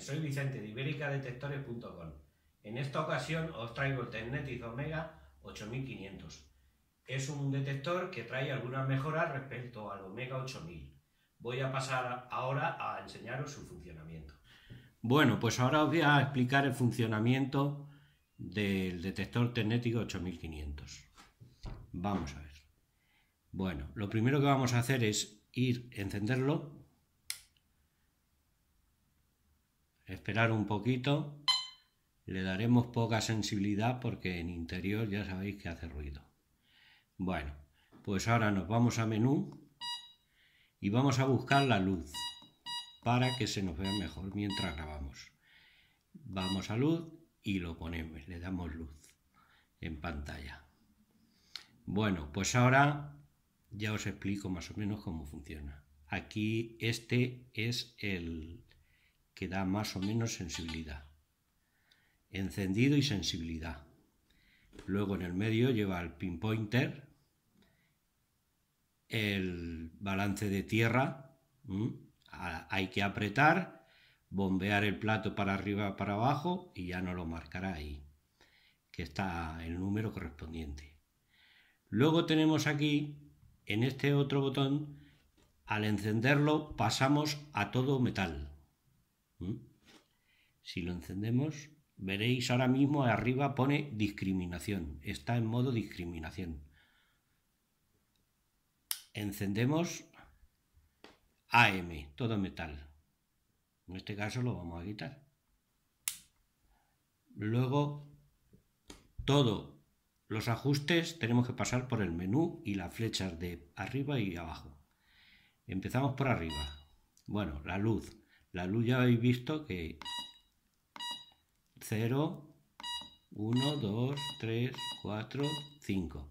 Soy Vicente de ibéricadetectores.com. En esta ocasión os traigo el Tecnetis Omega 8500. Es un detector que trae algunas mejoras respecto al Omega 8000. Voy a pasar ahora a enseñaros su funcionamiento. Bueno, pues ahora os voy a explicar el funcionamiento del detector Tecnetic 8500. Vamos a ver. Bueno, lo primero que vamos a hacer es ir encenderlo esperar un poquito, le daremos poca sensibilidad porque en interior ya sabéis que hace ruido. Bueno, pues ahora nos vamos a menú y vamos a buscar la luz para que se nos vea mejor mientras grabamos. Vamos a luz y lo ponemos, le damos luz en pantalla. Bueno, pues ahora ya os explico más o menos cómo funciona. Aquí este es el, que da más o menos sensibilidad. Encendido y sensibilidad. Luego en el medio lleva el pinpointer, el balance de tierra, hay que apretar, bombear el plato para arriba, para abajo y ya no lo marcará ahí, que está el número correspondiente. Luego tenemos aquí, en este otro botón, al encenderlo pasamos a todo metal. ¿Mm? Si lo encendemos, veréis ahora mismo arriba pone discriminación. Está en modo discriminación. Encendemos AM, todo metal. En este caso lo vamos a quitar. Luego, todo los ajustes tenemos que pasar por el menú y las flechas de arriba y abajo. Empezamos por arriba. Bueno, la luz. La luz ya habéis visto que 0, 1, 2, 3, 4, 5.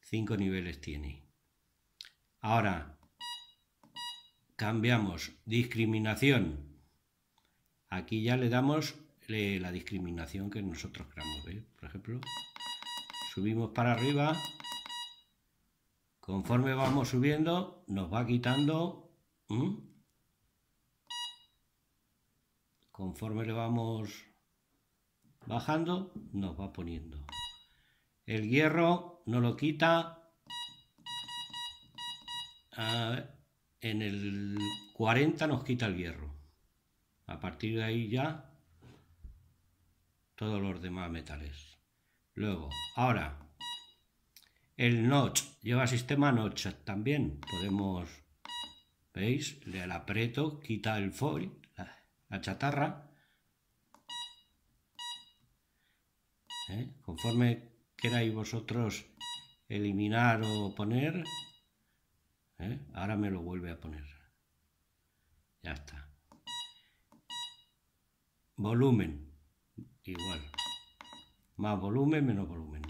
5 niveles tiene. Ahora, cambiamos discriminación. Aquí ya le damos la discriminación que nosotros queramos. ¿eh? Por ejemplo, subimos para arriba. Conforme vamos subiendo, nos va quitando... ¿eh? Conforme le vamos bajando, nos va poniendo. El hierro no lo quita en el 40 nos quita el hierro. A partir de ahí ya todos los demás metales. Luego, ahora, el notch, lleva sistema notch también. Podemos, ¿veis? Le aprieto, quita el foil la chatarra. ¿Eh? Conforme queráis vosotros eliminar o poner, ¿eh? ahora me lo vuelve a poner. Ya está. Volumen, igual. Más volumen, menos volumen.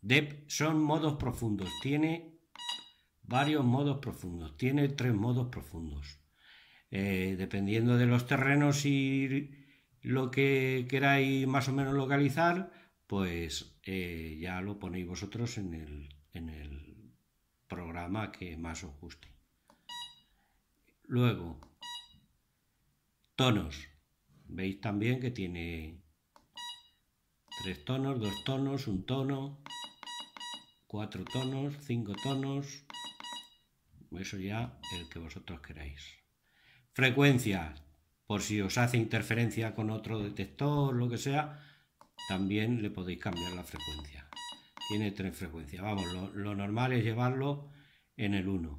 Dep son modos profundos. Tiene varios modos profundos. Tiene tres modos profundos. Eh, dependiendo de los terrenos y lo que queráis más o menos localizar, pues eh, ya lo ponéis vosotros en el, en el programa que más os guste. Luego, tonos. Veis también que tiene tres tonos, dos tonos, un tono, cuatro tonos, cinco tonos, eso ya el que vosotros queráis. frecuencia por si os hace interferencia con otro detector, lo que sea, también le podéis cambiar la frecuencia. Tiene tres frecuencias. Vamos, lo, normal es llevarlo en el 1.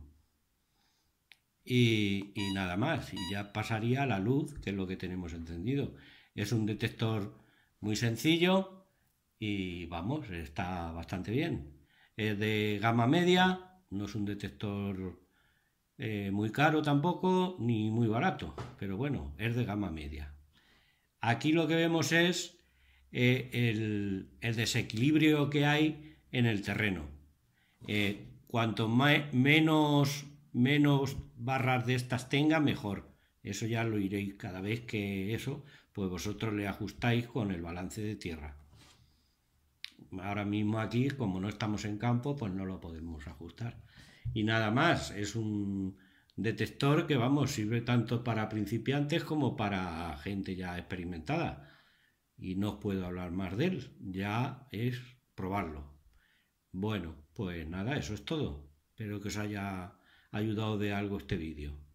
Y, y, nada más. Y ya pasaría la luz, que es lo que tenemos encendido. Es un detector muy sencillo y vamos, está bastante bien. Es de gama media no es un detector eh, muy caro tampoco, ni muy barato, pero bueno, es de gama media. Aquí lo que vemos es eh, el, desequilibrio que hay en el terreno. Eh, cuanto menos, menos barras de estas tenga, mejor. Eso ya lo iréis cada vez que eso, pues vosotros le ajustáis con el balance de tierra ahora mismo aquí, como no estamos en campo, pues no lo podemos ajustar. Y nada más, es un detector que, vamos, sirve tanto para principiantes como para gente ya experimentada. Y no os puedo hablar más de él, ya es probarlo. Bueno, pues nada, eso es todo. Espero que os haya ayudado de algo este vídeo.